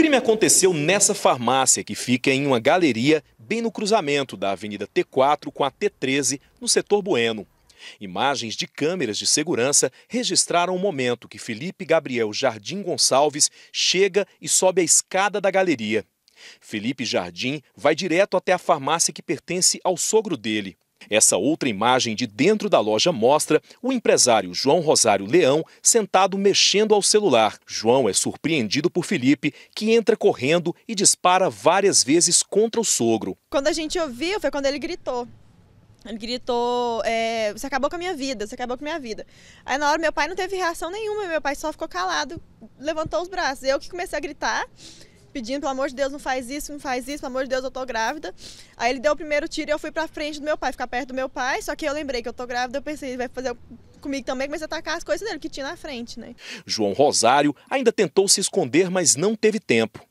crime aconteceu nessa farmácia que fica em uma galeria bem no cruzamento da Avenida T4 com a T13, no setor Bueno. Imagens de câmeras de segurança registraram o momento que Felipe Gabriel Jardim Gonçalves chega e sobe a escada da galeria. Felipe Jardim vai direto até a farmácia que pertence ao sogro dele. Essa outra imagem de dentro da loja mostra o empresário João Rosário Leão sentado mexendo ao celular. João é surpreendido por Felipe, que entra correndo e dispara várias vezes contra o sogro. Quando a gente ouviu, foi quando ele gritou. Ele gritou: é, Você acabou com a minha vida, você acabou com a minha vida. Aí na hora meu pai não teve reação nenhuma, meu pai só ficou calado, levantou os braços. Eu que comecei a gritar pedindo, pelo amor de Deus, não faz isso, não faz isso, pelo amor de Deus, eu tô grávida. Aí ele deu o primeiro tiro e eu fui pra frente do meu pai, ficar perto do meu pai, só que eu lembrei que eu tô grávida, eu pensei, ele vai fazer comigo também, comecei a atacar as coisas dele que tinha na frente, né? João Rosário ainda tentou se esconder, mas não teve tempo.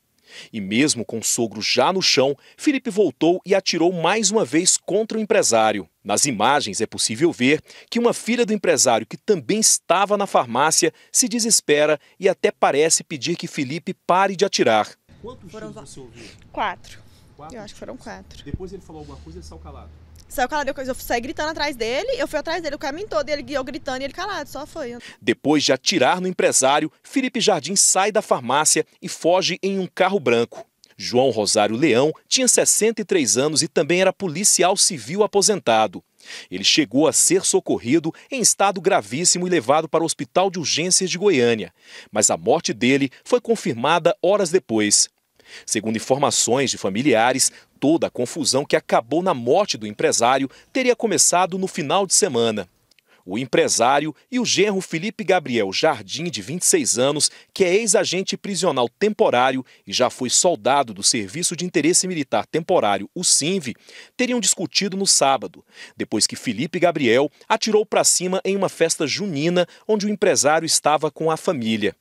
E mesmo com o sogro já no chão, Felipe voltou e atirou mais uma vez contra o empresário. Nas imagens é possível ver que uma filha do empresário, que também estava na farmácia, se desespera e até parece pedir que Felipe pare de atirar. Quantos foram você ouviu? Quatro. quatro eu acho que foram quatro. Depois ele falou alguma coisa e saiu calado. Saiu calado, eu, eu saí gritando atrás dele, eu fui atrás dele o caminho todo, ele guiou gritando e ele calado, só foi. Depois de atirar no empresário, Felipe Jardim sai da farmácia e foge em um carro branco. João Rosário Leão tinha 63 anos e também era policial civil aposentado. Ele chegou a ser socorrido em estado gravíssimo e levado para o Hospital de Urgências de Goiânia, mas a morte dele foi confirmada horas depois. Segundo informações de familiares, toda a confusão que acabou na morte do empresário teria começado no final de semana o empresário e o genro Felipe Gabriel Jardim, de 26 anos, que é ex-agente prisional temporário e já foi soldado do Serviço de Interesse Militar Temporário, o SINV, teriam discutido no sábado, depois que Felipe Gabriel atirou para cima em uma festa junina onde o empresário estava com a família.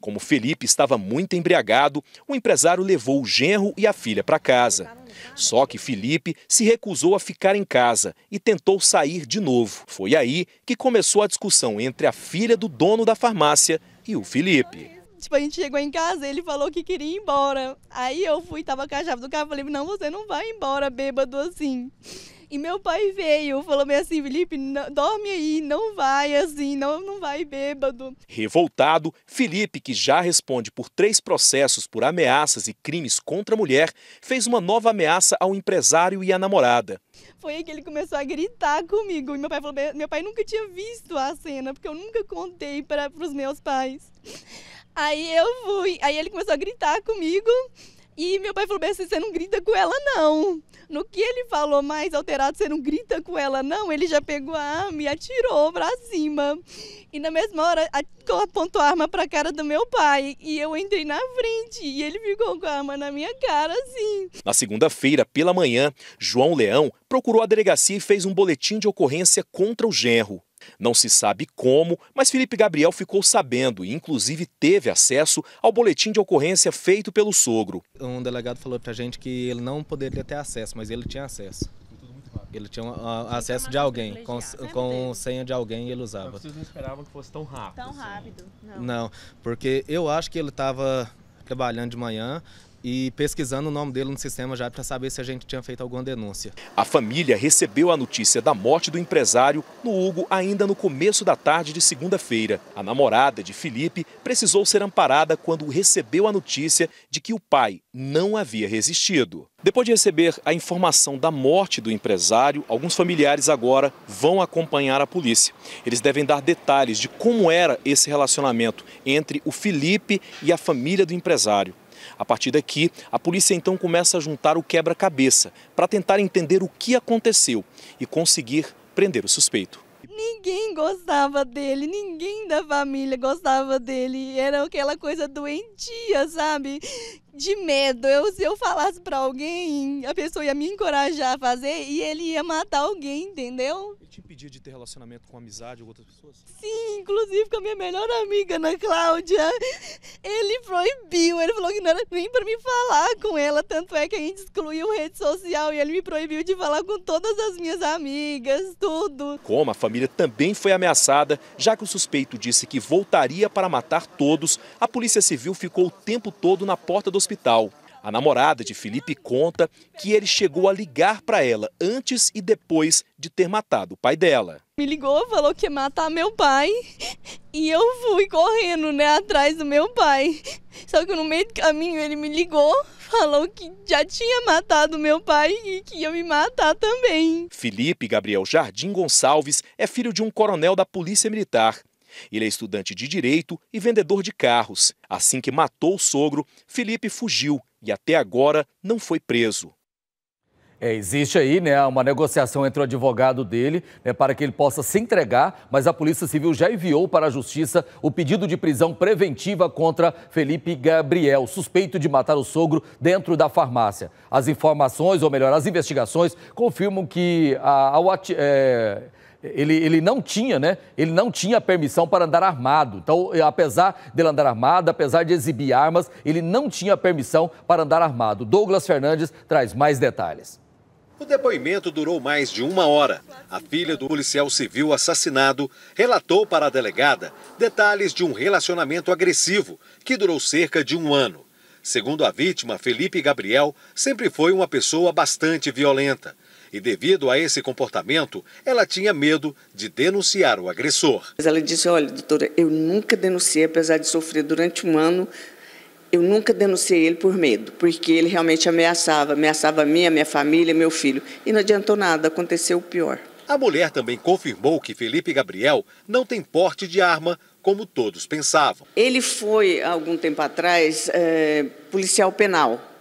Como Felipe estava muito embriagado, o empresário levou o genro e a filha para casa. Só que Felipe se recusou a ficar em casa e tentou sair de novo. Foi aí que começou a discussão entre a filha do dono da farmácia e o Felipe. Tipo, a gente chegou em casa, ele falou que queria ir embora. Aí eu fui, tava com a chave do carro, falei, não, você não vai embora bêbado assim. E meu pai veio, falou meio assim, Felipe, não, dorme aí, não vai assim, não, não vai bêbado. Revoltado, Felipe, que já responde por três processos por ameaças e crimes contra a mulher, fez uma nova ameaça ao empresário e à namorada. Foi aí que ele começou a gritar comigo. E meu pai falou, meu pai nunca tinha visto a cena, porque eu nunca contei para os meus pais. Aí eu fui, aí ele começou a gritar comigo. E meu pai falou bem você não grita com ela, não. No que ele falou mais alterado, você não grita com ela, não, ele já pegou a arma e atirou pra cima. E na mesma hora, apontou a arma pra cara do meu pai. E eu entrei na frente e ele ficou com a arma na minha cara, assim. Na segunda-feira, pela manhã, João Leão procurou a delegacia e fez um boletim de ocorrência contra o genro. Não se sabe como, mas Felipe Gabriel ficou sabendo e, inclusive, teve acesso ao boletim de ocorrência feito pelo sogro. Um delegado falou para a gente que ele não poderia ter acesso, mas ele tinha acesso. Ele tinha ah, acesso de alguém, com, com senha de alguém e ele usava. Então, vocês não esperavam que fosse tão rápido? Tão assim? rápido, não. Não, porque eu acho que ele estava trabalhando de manhã, e pesquisando o nome dele no sistema já para saber se a gente tinha feito alguma denúncia. A família recebeu a notícia da morte do empresário no Hugo ainda no começo da tarde de segunda-feira. A namorada de Felipe precisou ser amparada quando recebeu a notícia de que o pai não havia resistido. Depois de receber a informação da morte do empresário, alguns familiares agora vão acompanhar a polícia. Eles devem dar detalhes de como era esse relacionamento entre o Felipe e a família do empresário. A partir daqui, a polícia então começa a juntar o quebra-cabeça para tentar entender o que aconteceu e conseguir prender o suspeito. Ninguém gostava dele, ninguém da família gostava dele. Era aquela coisa doentia, sabe? De medo. Eu, se eu falasse para alguém, a pessoa ia me encorajar a fazer e ele ia matar alguém, entendeu? Ele te impedia de ter relacionamento com amizade ou outras pessoas? Sim, inclusive com a minha melhor amiga, Ana Cláudia, ele proibiu. Ele falou que não era nem para me falar com ela, tanto é que a gente excluiu rede social e ele me proibiu de falar com todas as minhas amigas, tudo. Como a família também foi ameaçada, já que o suspeito disse que voltaria para matar todos, a Polícia Civil ficou o tempo todo na porta do hospital. A namorada de Felipe conta que ele chegou a ligar para ela antes e depois de ter matado o pai dela. Me ligou, falou que ia matar meu pai e eu fui correndo, né, atrás do meu pai. Só que no meio do caminho ele me ligou, falou que já tinha matado meu pai e que ia me matar também. Felipe Gabriel Jardim Gonçalves é filho de um coronel da Polícia Militar. Ele é estudante de direito e vendedor de carros. Assim que matou o sogro, Felipe fugiu e até agora não foi preso. É, existe aí né, uma negociação entre o advogado dele né, para que ele possa se entregar, mas a Polícia Civil já enviou para a Justiça o pedido de prisão preventiva contra Felipe Gabriel, suspeito de matar o sogro dentro da farmácia. As informações, ou melhor, as investigações, confirmam que a, a, é, ele, ele não tinha, né? Ele não tinha permissão para andar armado. Então, eh, apesar dele andar armado, apesar de exibir armas, ele não tinha permissão para andar armado. Douglas Fernandes traz mais detalhes. O depoimento durou mais de uma hora. A filha do policial civil assassinado relatou para a delegada detalhes de um relacionamento agressivo que durou cerca de um ano. Segundo a vítima, Felipe Gabriel sempre foi uma pessoa bastante violenta e, devido a esse comportamento, ela tinha medo de denunciar o agressor. Ela disse: Olha, doutora, eu nunca denunciei, apesar de sofrer durante um ano. Eu nunca denunciei ele por medo, porque ele realmente ameaçava, ameaçava a mim, a minha família, meu filho. E não adiantou nada, aconteceu o pior. A mulher também confirmou que Felipe Gabriel não tem porte de arma, como todos pensavam. Ele foi, há algum tempo atrás, é, policial penal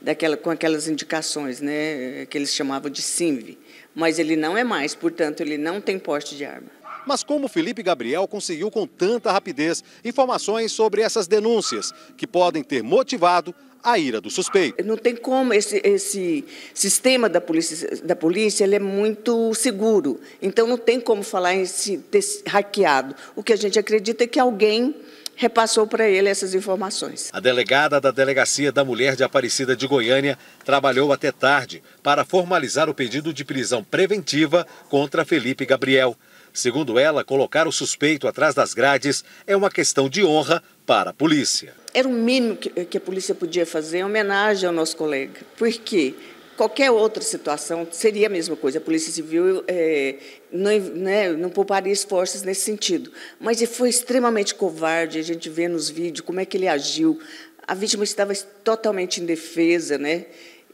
daquela, com aquelas indicações né, que eles chamavam de SIMV. Mas ele não é mais, portanto, ele não tem poste de arma. Mas como Felipe Gabriel conseguiu com tanta rapidez informações sobre essas denúncias que podem ter motivado a ira do suspeito. Não tem como esse, esse sistema da polícia, da polícia ele é muito seguro. Então não tem como falar em se ter hackeado. O que a gente acredita é que alguém repassou para ele essas informações. A delegada da Delegacia da Mulher de Aparecida de Goiânia trabalhou até tarde para formalizar o pedido de prisão preventiva contra Felipe Gabriel. Segundo ela, colocar o suspeito atrás das grades é uma questão de honra para a polícia. Era o mínimo que a polícia podia fazer em homenagem ao nosso colega. Por quê? Qualquer outra situação seria a mesma coisa. A Polícia Civil é, não, né, não pouparia esforços nesse sentido. Mas ele foi extremamente covarde. A gente vê nos vídeos como é que ele agiu. A vítima estava totalmente indefesa, né?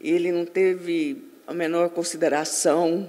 ele não teve a menor consideração.